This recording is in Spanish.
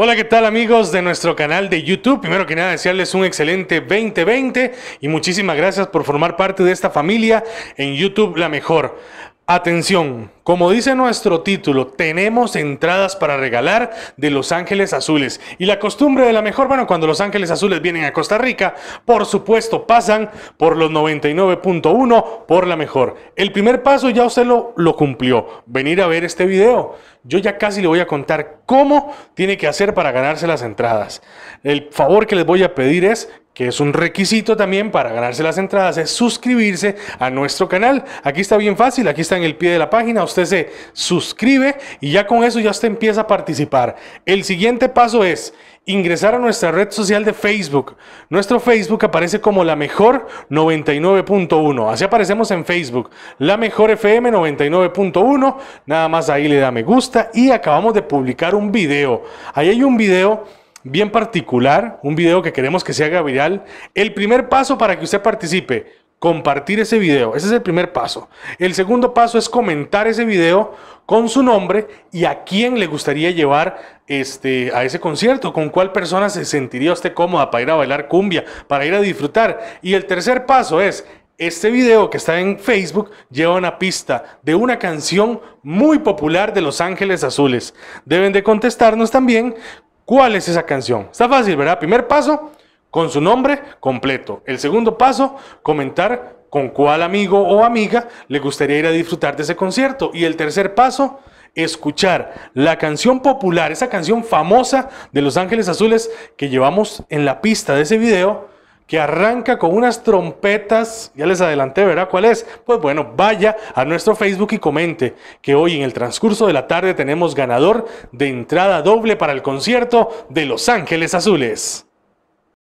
Hola, ¿qué tal amigos de nuestro canal de YouTube? Primero que nada, desearles un excelente 2020 y muchísimas gracias por formar parte de esta familia en YouTube La Mejor. Atención, como dice nuestro título, tenemos entradas para regalar de Los Ángeles Azules. Y la costumbre de la mejor, bueno, cuando Los Ángeles Azules vienen a Costa Rica, por supuesto pasan por los 99.1 por la mejor. El primer paso ya usted lo, lo cumplió, venir a ver este video. Yo ya casi le voy a contar cómo tiene que hacer para ganarse las entradas. El favor que les voy a pedir es que es un requisito también para ganarse las entradas, es suscribirse a nuestro canal. Aquí está bien fácil, aquí está en el pie de la página, usted se suscribe y ya con eso ya usted empieza a participar. El siguiente paso es ingresar a nuestra red social de Facebook. Nuestro Facebook aparece como la mejor 99.1, así aparecemos en Facebook, la mejor FM 99.1, nada más ahí le da me gusta y acabamos de publicar un video. Ahí hay un video bien particular, un video que queremos que se haga viral. El primer paso para que usted participe, compartir ese video. Ese es el primer paso. El segundo paso es comentar ese video con su nombre y a quién le gustaría llevar este, a ese concierto, con cuál persona se sentiría usted cómoda para ir a bailar cumbia, para ir a disfrutar. Y el tercer paso es este video que está en Facebook lleva una pista de una canción muy popular de Los Ángeles Azules. Deben de contestarnos también ¿Cuál es esa canción? Está fácil, ¿verdad? Primer paso, con su nombre completo. El segundo paso, comentar con cuál amigo o amiga le gustaría ir a disfrutar de ese concierto. Y el tercer paso, escuchar la canción popular, esa canción famosa de Los Ángeles Azules que llevamos en la pista de ese video que arranca con unas trompetas. Ya les adelanté, ¿verdad? ¿Cuál es? Pues bueno, vaya a nuestro Facebook y comente que hoy en el transcurso de la tarde tenemos ganador de entrada doble para el concierto de Los Ángeles Azules.